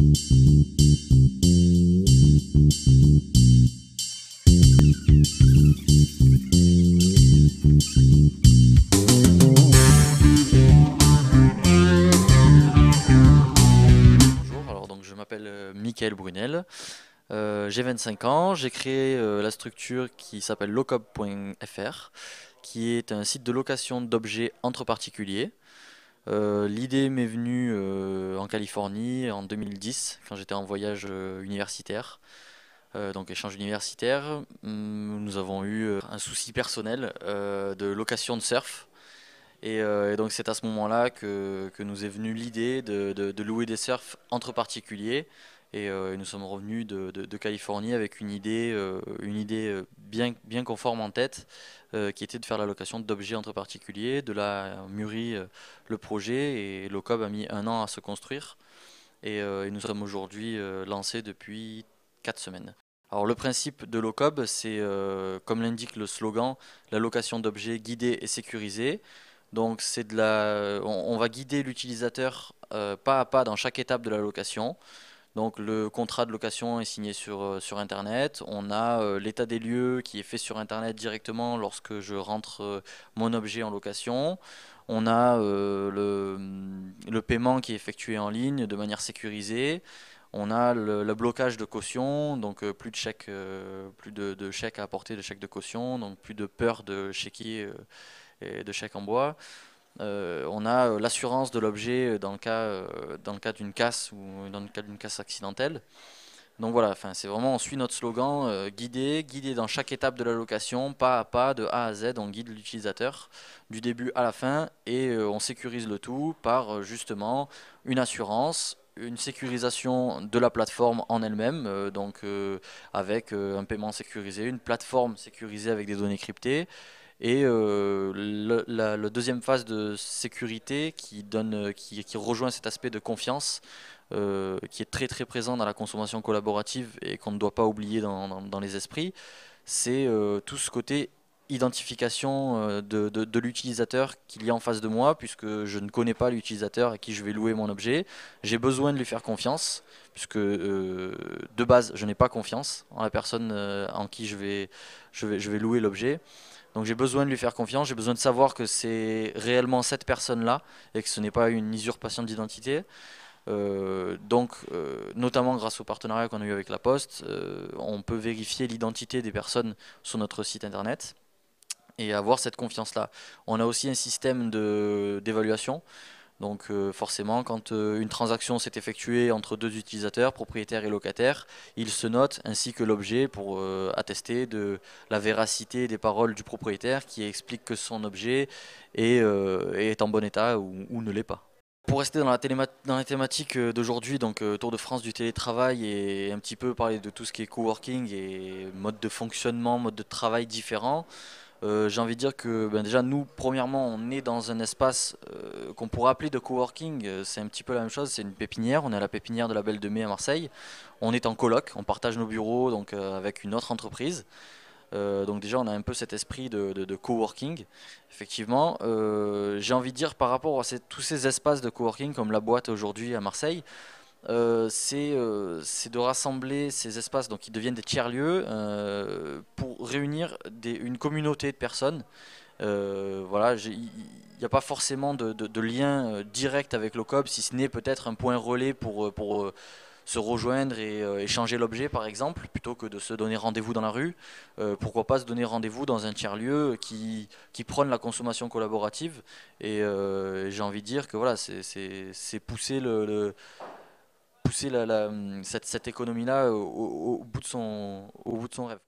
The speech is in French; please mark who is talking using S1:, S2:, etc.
S1: Bonjour, Alors je m'appelle euh, Michael Brunel. Euh, j'ai 25 ans, j'ai créé euh, la structure qui s'appelle locob.fr, qui est un site de location d'objets entre particuliers. Euh, l'idée m'est venue euh, en Californie en 2010, quand j'étais en voyage euh, universitaire, donc échange universitaire. Hum, nous avons eu un souci personnel de location de surf. Et, donc c'est à ce moment-là que, nous est venue l'idée de, louer des surfs entre particuliers euh, et, nous sommes revenus de, Californie avec une idée, euh, une idée euh, bien, bien conforme en tête, qui était de faire la location d'objets entre particuliers. De la mûrir le projet et l'OCOB a mis un an à se construire. Et, nous sommes aujourd'hui lancés depuis 4 semaines. Alors le principe de l'OCOB, c'est comme l'indique le slogan, la location d'objets guidée et sécurisée. Donc c'est de la, on, va guider l'utilisateur pas à pas dans chaque étape de la location. Donc le contrat de location est signé sur, euh, Internet. On a euh, l'état des lieux qui est fait sur Internet directement lorsque je rentre euh, mon objet en location. On a mm, le, paiement qui est effectué en ligne de manière sécurisée. On a le, blocage de caution, donc plus de chèques, plus de, de à apporter, de chèques de caution, donc plus de peur de chéquier et de chèques en bois. Euh, on a euh, l'assurance de l'objet euh, dans le cas dans le cas d'une casse ou dans le cas d'une casse accidentelle. Donc voilà, enfin c'est vraiment on suit notre slogan guidé, guidé dans chaque étape de la location, pas à pas, de A à Z, on guide l'utilisateur du début à la fin et on sécurise le tout par justement une assurance, une sécurisation de la plateforme en elle-même, donc avec un paiement sécurisé, une plateforme sécurisée avec des données cryptées, et euh, la, deuxième phase de sécurité qui, donne, euh, qui, rejoint cet aspect de confiance euh, qui est très très présent dans la consommation collaborative et qu'on ne doit pas oublier dans, les esprits, c'est tout ce côté identification de, l'utilisateur qu'il y a en face de moi, puisque je ne connais pas l'utilisateur à qui je vais louer mon objet. J'ai besoin de lui faire confiance, puisque de base, je n'ai pas confiance en la personne en qui je vais louer l'objet. Donc j'ai besoin de lui faire confiance, j'ai besoin de savoir que c'est réellement cette personne-là et que ce n'est pas une usurpation d'identité. Euh, donc, euh, notamment grâce au partenariat qu'on a eu avec La Poste, euh, on peut vérifier l'identité des personnes sur notre site internet et avoir cette confiance-là. On a aussi un système d'évaluation. Donc euh, forcément, quand euh, une transaction s'est effectuée entre deux utilisateurs, propriétaire et locataire, il se note ainsi que l'objet pour euh, attester de la véracité des paroles du propriétaire qui explique que son objet est, est en bon état ou, ne l'est pas. Pour rester dans la, dans la thématique d'aujourd'hui, donc Tour de France du télétravail et un petit peu parler de tout ce qui est coworking et mode de fonctionnement, mode de travail différent, euh, j'ai envie de dire que ben, déjà nous, premièrement, on est dans un espace euh, qu'on pourrait appeler de coworking. Euh, c'est un petit peu la même chose, c'est une pépinière. On est à la pépinière de la Belle de Mai à Marseille. On est en coloc, on partage nos bureaux avec une autre entreprise. donc déjà, on a un peu cet esprit de, coworking. Effectivement, j'ai envie de dire par rapport à tous ces espaces de coworking comme la boîte aujourd'hui à Marseille, euh, euh, c'est de rassembler ces espaces donc, qui deviennent des tiers-lieux euh, pour réunir une communauté de personnes. voilà, il n'y a pas forcément de, de, lien direct avec le si ce n'est peut-être un point relais pour, pour se rejoindre et échanger l'objet, par exemple, plutôt que de se donner rendez-vous dans la rue. pourquoi pas se donner rendez-vous dans un tiers-lieu qui, qui prône la consommation collaborative Et j'ai envie de dire que voilà, c'est pousser le pousser la, cette, économie-là au, bout de son, au bout de son rêve.